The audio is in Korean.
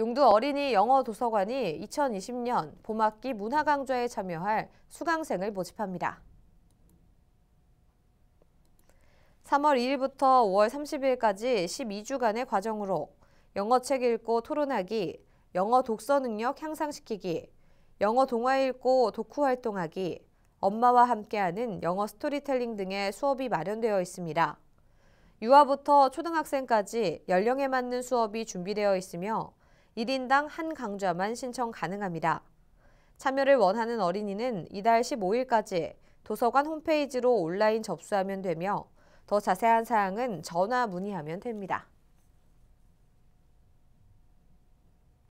용두 어린이 영어 도서관이 2020년 봄학기 문화 강좌에 참여할 수강생을 모집합니다. 3월 2일부터 5월 30일까지 12주간의 과정으로 영어 책 읽고 토론하기, 영어 독서 능력 향상시키기, 영어 동화 읽고 독후 활동하기, 엄마와 함께하는 영어 스토리텔링 등의 수업이 마련되어 있습니다. 유아부터 초등학생까지 연령에 맞는 수업이 준비되어 있으며 1인당 한 강좌만 신청 가능합니다. 참여를 원하는 어린이는 이달 15일까지 도서관 홈페이지로 온라인 접수하면 되며 더 자세한 사항은 전화 문의하면 됩니다.